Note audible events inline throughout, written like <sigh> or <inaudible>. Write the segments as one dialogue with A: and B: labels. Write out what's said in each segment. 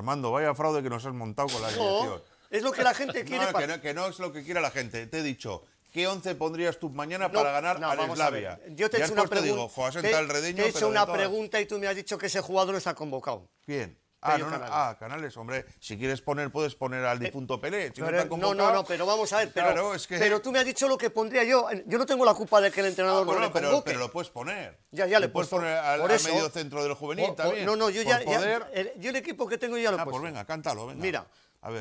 A: Armando, vaya fraude que nos has montado con la dirección. es lo que la gente <laughs> quiere. No, que, no, es lo que quiere la gente. Te he dicho, ¿Qué once pondrías tú mañana para ganar a Eslavia? Yo te he hecho una pregunta. pregunta y
B: tú me has dicho que ese jugador está convocado.
A: Bien. Ah, no, canales. ah, canales, hombre. Si quieres poner, puedes poner al difunto Pelé. no, no, no, pero
B: vamos a ver. Pero, tú me has dicho lo que pondría yo. Yo no tengo la culpa de que el ah, entrenador no le pero,
A: pero, lo puedes poner.
B: Ya, ya le, puedes poner al, medio centro del juvenil también. no, no, yo ya, el, yo el equipo que tengo ya lo puedo ah, pues venga, cántalo, venga. Mira,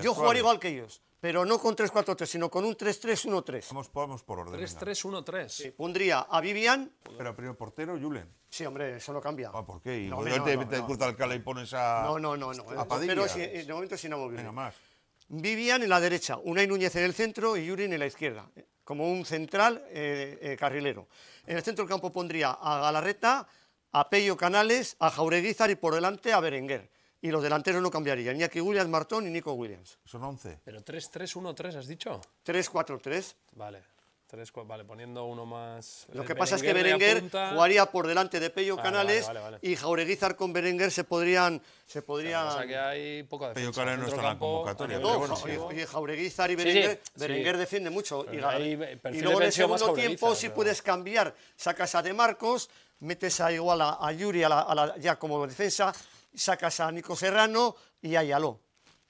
B: yo jugaría igual que ellos, pero no con 3-4-3, sino con un
A: 3-3-1-3. Vamos, vamos, por orden.
B: 3-3-1-3. Sí, pondría a Vivian. Pero primero portero, Julen. Sí, hombre, eso no cambia. Ah, ¿Por qué? Y no, no, no, te, no, el gusta
A: y pones a. No,
B: no, no. no. Eh, pero si, eh, de momento es inamovible. Venga, más. Vivian en la derecha, Unai Núñez en el centro y Yurin en la izquierda, eh, como un central eh, carrilero. En el centro del campo pondría a Galarreta, a Pello Canales, a Jaureguizar y por delante a Berenguer y los delanteros no cambiarían. Ni aquí Williams, Martón ni Nico Williams. Son 11. Pero 3-3-1-3, ¿has dicho? 3-4-3. Vale. 3, 4, vale, poniendo uno más... Lo eh, que pasa es que Berenguer jugaría por delante de Pello Canales y Jaureguizar con Berenguer se podrían... Se podrían... o sea que hay poca defensa. Pello Canales no está en la convocatoria. No, bueno, y Jaureguizar y Berenguer, Berenguer defiende mucho. Y, y, luego en el segundo tiempo si puedes cambiar, sacas a De Marcos, metes a igual a, Yuri ya como defensa a Nico Serrano y Ayaló.